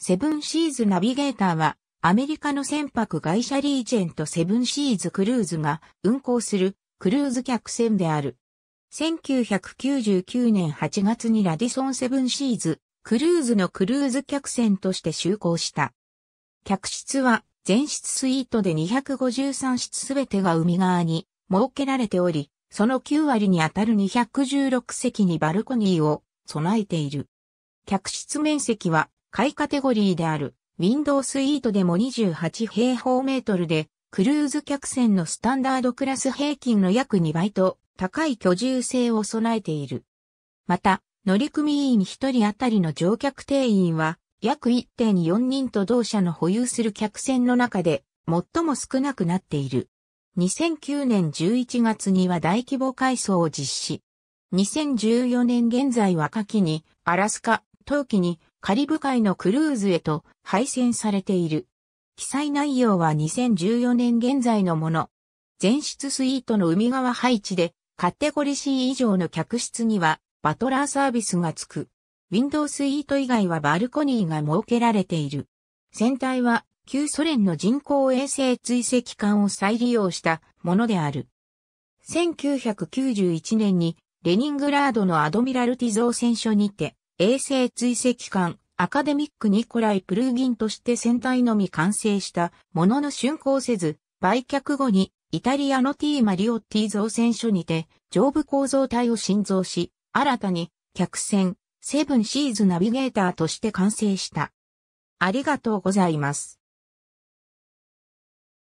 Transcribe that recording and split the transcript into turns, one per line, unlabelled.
セブンシーズナビゲーターは、アメリカの船舶会社
リージェントセブンシーズクルーズが運航するクルーズ客船である。1999年8月にラディソンセブンシーズクルーズのクルーズ客船として就航した。客室は全室スイートで253室すべてが海側に設けられており、その9割にあたる216席にバルコニーを備えている。客室面積は買いカテゴリーである、ウィンドウスイートでも28平方メートルで、クルーズ客船のスタンダードクラス平均の約2倍と高い居住性を備えている。また、乗組員1人当たりの乗客定員は約1.4人と同社の保有する客船の中で最も少なくなっている。2009年11月には大規模改装を実施。2014年現在は夏季にアラスカ、冬季にカリブ海のクルーズへと配線されている。記載内容は2014年現在のもの。全室スイートの海側配置で、カテゴリ C 以上の客室にはバトラーサービスがつく。ウィンドウスイート以外はバルコニーが設けられている。船体は旧ソ連の人工衛星追跡艦を再利用したものである。1991年にレニングラードのアドミラルティ造船所にて衛星追跡艦、アカデミックニコライ・プルーギンとして船体のみ完成したものの竣工せず、売却後にイタリアの T マリオッティ造船所にて上部構造体を新造し、新たに客船セブンシーズナビゲーターとし
て完成した。ありがとうございます。